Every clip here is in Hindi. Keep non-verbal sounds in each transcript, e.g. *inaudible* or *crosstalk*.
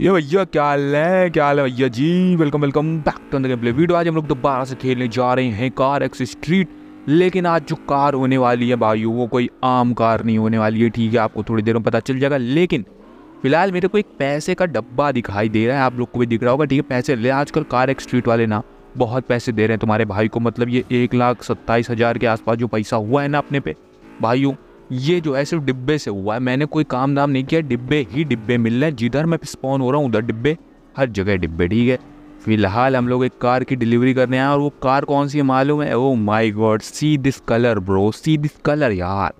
ये भैया क्या हाल है क्या हाल है भैया जी welcome welcome back to the game play video आज हम लोग दोबारा से खेलने जा रहे हैं कार एक्स स्ट्रीट लेकिन आज जो कार होने वाली है भाई वो कोई आम कार नहीं होने वाली है ठीक है आपको थोड़ी देर में पता चल जाएगा लेकिन फिलहाल मेरे को एक पैसे का डब्बा दिखाई दे रहा है आप लोग को भी दिख रहा होगा ठीक है पैसे ले आजकल कार एक्स स्ट्रीट वाले ना बहुत पैसे दे रहे हैं तुम्हारे भाई को मतलब ये एक लाख सत्ताईस हज़ार के आसपास जो पैसा हुआ है ना अपने पे भाइयों ये जो है सिर्फ डिब्बे से हुआ है मैंने कोई काम दाम नहीं किया डिब्बे ही डिब्बे मिल रहे हैं जिधर मैं स्पॉन हो रहा हूँ उधर डिब्बे हर जगह डिब्बे ठीक है फिलहाल हम लोग एक कार की डिलीवरी करने आए और वो कार कौन सी मालूम है oh my god see this colour bro see this colour यार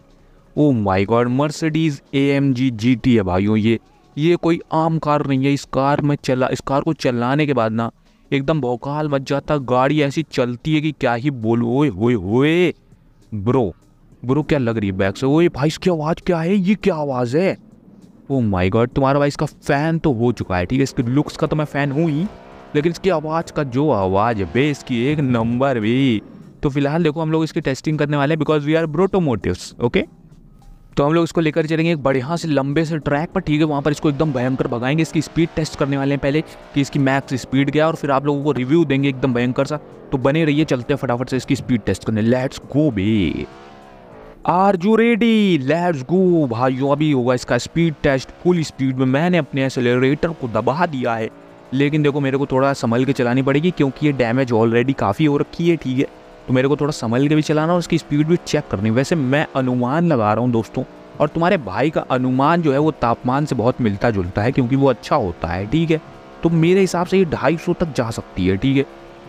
oh my god Mercedes A M G G T है भाइयों ये ये कोई आम कार नहीं है इस कार में चला इस कार को चलाने के बाद ना एकदम भौकाल मच जाता गाड़ी ऐसी चलती है कि क्या ही बोलो ओए हो होए ब्रो गुरु क्या लग रही है बैग से वो ये भाई इसकी आवाज़ क्या है ये क्या आवाज़ है ओ माई गॉड तुम्हारा भाई इसका फ़ैन तो हो चुका है ठीक है इसके लुक्स का तो मैं फ़ैन हूँ ही लेकिन इसकी आवाज़ का जो आवाज़ है बेस की एक नंबर भी तो फिलहाल देखो हम लोग इसकी टेस्टिंग करने वाले हैं because we are Brotomotives okay तो हम लोग इसको लेकर चलेंगे एक बढ़िया से लंबे से ट्रैक पर ठीक है वहाँ पर इसको एकदम भयंकर भगाएंगे इसकी स्पीड टेस्ट करने वाले हैं पहले कि इसकी मैक्स स्पीड क्या और फिर आप लोगों को रिव्यू देंगे एकदम भयंकर सा तो बने रहिए चलते हैं फटाफट से इसकी स्पीड टेस्ट करने let's go be are you ready let's go भाइयों अभी होगा इसका स्पीड टेस्ट फुल स्पीड में मैंने अपने एसेलरेटर को दबा दिया है लेकिन देखो मेरे को थोड़ा संभल के चलानी पड़ेगी क्योंकि ये डैमेज ऑलरेडी काफ़ी हो रखी है ठीक है तो मेरे को थोड़ा संभल के भी चलाना और उसकी स्पीड भी चेक करनी वैसे मैं अनुमान लगा रहा हूँ दोस्तों और तुम्हारे भाई का अनुमान जो है वो तापमान से बहुत मिलता जुलता है क्योंकि वो अच्छा होता है ठीक है तो मेरे हिसाब से ये ढाई सौ तक जा सकती है ठीक है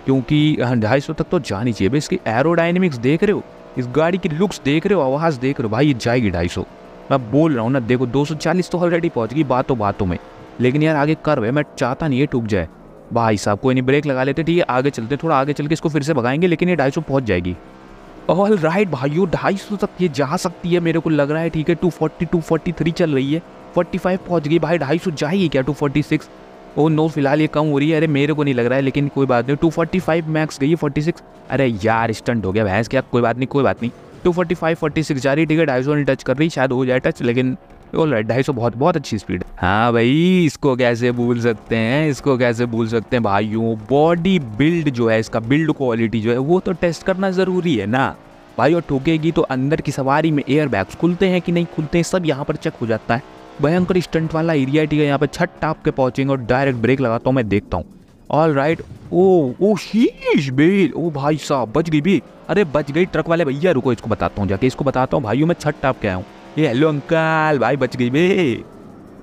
क्योंकि हाँ, ढाई सौ तक तो जानी चाहिए भाई इसकी एरोडाइनमिक्स देख रहे हो इस गाड़ी की लुक्स देख रहे हो आवाज़ देख रहे हो भाई ये जाएगी ढाई सौ मैं बोल रहा हूँ ना देखो 240 तो ऑलरेडी पहुँच गई बातों बातों में लेकिन यार आगे कर है मैं चाहता नहीं ये टूक जाए भाई साहब कोई नहीं ब्रेक लगा लेते ठीक है आगे चलते थोड़ा आगे चल के इसको फिर से भगाएंगे लेकिन ये ढाई सौ पहुँच जाएगी ऑल राइट भाई ढाई सौ तक ये जा सकती है मेरे को लग रहा है ठीक है two forty two forty three चल रही है फोर्टी फाइव पहुँच गई भाई ढाई सौ जाएगी क्या two forty six oh no फिलहाल ये कम हो रही है अरे मेरे को नहीं लग रहा है लेकिन कोई बात नहीं टू फोर्टी फाइव मैक्स गई फोर्टी सिक्स अरे यार स्टंट हो गया भैंस क्या कोई बात नहीं कोई बात नहीं two forty five forty six जा रही ठीक है ढाई सौ टच कर रही शायद हो जाए टच लेकिन ढाई सौ बहुत बहुत अच्छी स्पीड है हाँ भाई इसको कैसे भूल सकते हैं इसको कैसे भूल सकते हैं भाइयों बॉडी बिल्ड जो है इसका बिल्ड क्वालिटी जो है वो तो टेस्ट करना ज़रूरी है ना भाई और ठोकेगी तो अंदर की सवारी में एयर बैग्स खुलते हैं कि नहीं खुलते हैं सब यहाँ पर चेक हो जाता है भयंकर स्टंट वाला एरिया ठीक है यहाँ पे छत टाप के पहुंचेंगे और डायरेक्ट ब्रेक लगाता हूँ मैं देखता हूँ ऑल राइट ओ ओ शीश बेल ओ भाई साहब बच गई भी अरे बच गई ट्रक वाले भैया रुको इसको बताता हूँ जाके इसको बताता हूँ भाइयों मैं छत टाप के आया हूँ ये हेलो अंकल भाई बच गई बे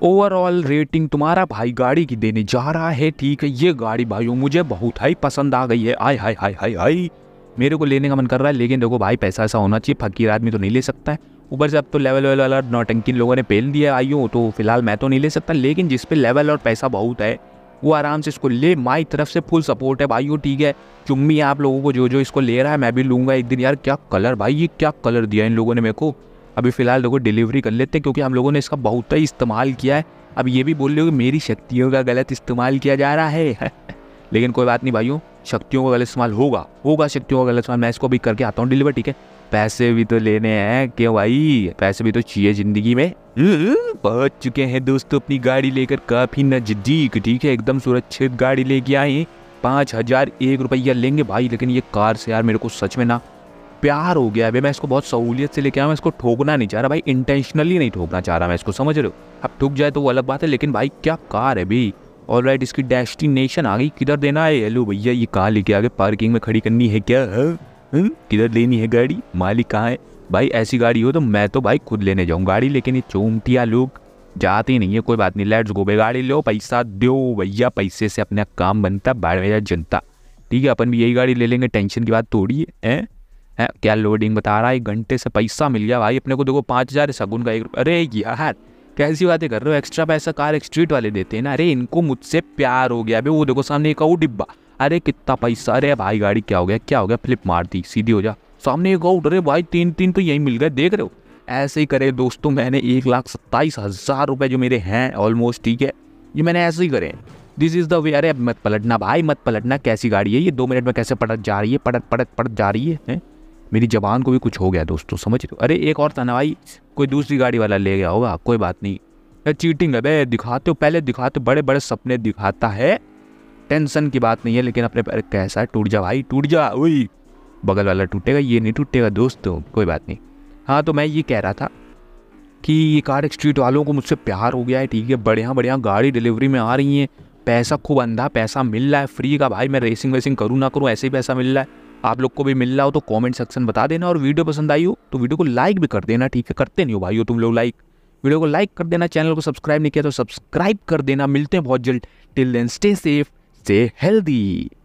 ओवरऑल रेटिंग तुम्हारा भाई गाड़ी की देने जा रहा है ठीक है ये गाड़ी भाइयों मुझे बहुत हाई पसंद आ गई है आय हाय हाय हाय हाय मेरे को लेने का मन कर रहा है लेकिन देखो भाई पैसा ऐसा होना चाहिए फकीर आदमी तो नहीं ले सकता है ऊपर से अब तो लेवल वेवल वाला नौटंकी लोगों ने पहन दिया आई हूँ तो फिलहाल मैं तो नहीं ले सकता लेकिन जिस पे लेवल और पैसा बहुत है वो आराम से इसको ले माई तरफ से फुल सपोर्ट है भाई ठीक है चुम्मी आप लोगों को जो जो इसको ले रहा है मैं भी लूँगा एक दिन यार क्या कलर भाई ये क्या कलर दिया इन लोगों ने मेरे को अभी फ़िलहाल देखो डिलीवरी कर लेते हैं क्योंकि हम लोगों ने इसका बहुत ही इस्तेमाल किया है अब ये भी बोल रहे हो कि मेरी शक्तियों का गलत इस्तेमाल किया जा रहा है *laughs* लेकिन कोई बात नहीं भाइयों शक्तियों का गलत इस्तेमाल होगा होगा शक्तियों का गलत इस्तेमाल मैं इसको अभी करके आता हूँ डिलीवर ठीक है पैसे भी तो लेने हैं क्यों भाई पैसे भी तो चाहिए जिंदगी में हम्म, पहुंच चुके हैं दोस्तों अपनी गाड़ी लेकर काफी नजदीक ठीक है एकदम सुरक्षित गाड़ी लेके आए पांच हजार एक रुपया लेंगे भाई लेकिन ये कार से यार मेरे को सच में ना प्यार हो गया अभी मैं इसको बहुत सहूलियत से लेके आया मैं इसको ठोकना नहीं चाह रहा भाई इंटेंशनली नहीं ठोकना चाह रहा मैं इसको समझ रहे हो अब ठुक जाए तो वो अलग बात है लेकिन भाई क्या कार है भाई ऑल राइट इसकी डेस्टिनेशन आ गई किधर देना है हेलो भैया ये कार लेके आगे पार्किंग में खड़ी करनी है क्या हाँ? हम्म? किधर लेनी है गाड़ी मालिक कहाँ है भाई ऐसी गाड़ी हो तो मैं तो भाई खुद लेने जाऊँ गाड़ी लेकिन ये चोमटिया लोग जाते नहीं है कोई बात नहीं लेट्स गो भाई गाड़ी लो पैसा दो भैया पैसे से अपना काम बनता भैया जनता ठीक है अपन भी यही गाड़ी ले लेंगे टेंशन की बात थोड़ी है है क्या लोडिंग बता रहा है एक घंटे से पैसा मिल गया भाई अपने को देखो पाँच हज़ार सगुन का एक अरे यार कैसी बातें कर रहे हो एक्स्ट्रा पैसा कार स्ट्रीट वाले देते हैं ना अरे इनको मुझसे प्यार हो गया अभी वो देखो सामने एक और डिब्बा अरे कितना पैसा अरे भाई गाड़ी क्या हो गया क्या हो गया फ्लिप मार दी सीधी हो जा सामने एक आउट अरे भाई तीन तीन तो यही मिल गए देख रहे हो ऐसे ही करे दोस्तों मैंने एक लाख सत्ताईस हज़ार रुपये जो मेरे हैं ऑलमोस्ट ठीक है ये मैंने ऐसे ही करे दिस इज़ द वे अरे मत पलटना भाई मत पलटना कैसी गाड़ी है ये दो मिनट में कैसे पलट जा रही है पलट पलट पलट जा रही है, है? मेरी जबान को भी कुछ हो गया दोस्तों समझ रहे हो अरे एक और था ना भाई कोई दूसरी गाड़ी वाला ले गया होगा कोई बात नहीं चीटिंग है भाई दिखाते हो पहले दिखाते हो बड़े बड़े सपने दिखाता है टेंशन की बात नहीं है लेकिन अपने पैर कैसा है टूट जा भाई टूट जा वही बगल वाला टूटेगा ये नहीं टूटेगा दोस्त कोई बात नहीं हाँ तो मैं ये कह रहा था कि ये कार स्ट्रीट वालों को मुझसे प्यार हो गया है ठीक है बढ़िया बढ़िया गाड़ी डिलीवरी में आ रही है पैसा खूब अंधा पैसा मिल रहा है फ्री का भाई मैं रेसिंग वेसिंग करूँ ना करूँ ऐसे ही पैसा मिल रहा है आप लोग को भी मिल रहा हो तो कमेंट सेक्शन बता देना और वीडियो पसंद आई हो तो वीडियो को लाइक भी कर देना ठीक है करते नहीं हो भाई हो तुम लोग लाइक वीडियो को लाइक कर देना चैनल को सब्सक्राइब नहीं किया तो सब्सक्राइब कर देना मिलते हैं बहुत जल्द till then stay safe stay er healthy.